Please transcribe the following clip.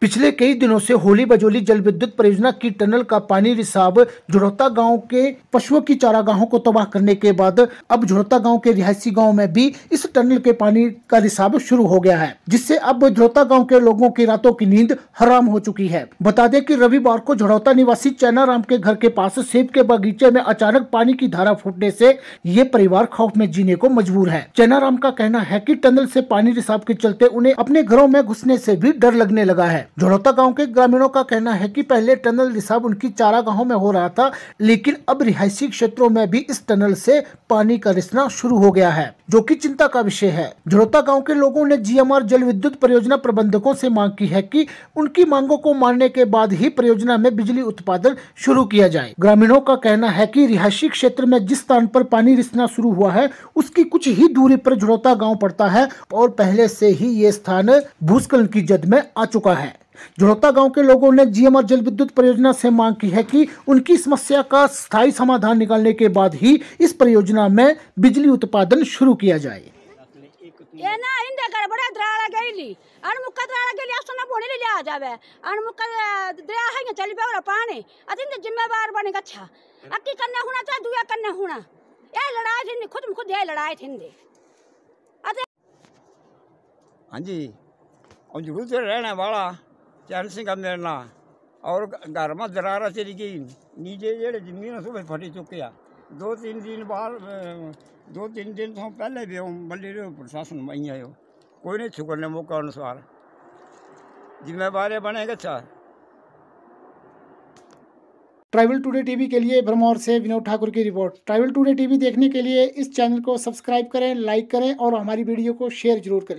पिछले कई दिनों से होली बजोली जल विद्युत परियोजना की टनल का पानी रिसाव झुड़ौता गांव के पशुओं की चारागाहों को तबाह करने के बाद अब झुड़ौता गांव के रिहायशी गांव में भी इस टनल के पानी का रिसाव शुरू हो गया है जिससे अब झुड़ौता गांव के लोगों की रातों की नींद हराम हो चुकी है बता दें कि रविवार को झुड़ौता निवासी चैनाराम के घर के पास सेब के बगीचे में अचानक पानी की धारा फूटने से ये परिवार खौफ में जीने को मजबूर है चैनाराम का कहना है की टनल से पानी रिसाव के चलते उन्हें अपने घरों में घुसने से भी डर लगने लगा है जोड़ौता गांव के ग्रामीणों का कहना है कि पहले टनल रिसाव उनकी चारा गाँव में हो रहा था लेकिन अब रिहायशी क्षेत्रों में भी इस टनल से पानी का रिसना शुरू हो गया है जो कि चिंता का विषय है जोड़ौता गांव के लोगों ने जीएमआर जल विद्युत परियोजना प्रबंधकों से मांग की है कि उनकी मांगों को मानने के बाद ही परियोजना में बिजली उत्पादन शुरू किया जाए ग्रामीणों का कहना है की रिहायशी क्षेत्र में जिस स्थान पर पानी रिसना शुरू हुआ है उसकी कुछ ही दूरी पर जोड़ौता गाँव पड़ता है और पहले से ही ये स्थान भूस्खलन की जद में आ चुका है जुड़ौता गांव के लोगों ने और जल विद्युत परियोजना से मांग की है कि उनकी समस्या का स्थायी समाधान निकालने के बाद ही इस परियोजना में बिजली उत्पादन शुरू किया जाए ये ना इंदे बोणी ले जावे है और पानी जिम्मेवार बने अक्की अच्छा। होना चाहे दुया होना लड़ाई थी खुद खुद ये लड़ाई थी हाँ जी और से रहने वाला चरण सिंह का मेरा ना और घर में दरारा चली गई नीचे जेड़े जमीन सुबह फटी चुके आ दो तीन दिन बाद दो तीन दिन तो पहले भी हम प्रशासन में आयो कोई नहीं छुकने मौका अनुसार जिम्मेवार बनेगा अच्छा ट्राइवल टुडे टीवी के लिए भरमौर से विनोद ठाकुर की रिपोर्ट ट्राइबल टुडे टीवी देखने के लिए इस चैनल को सब्सक्राइब करें लाइक करें और हमारी वीडियो को शेयर जरूर करें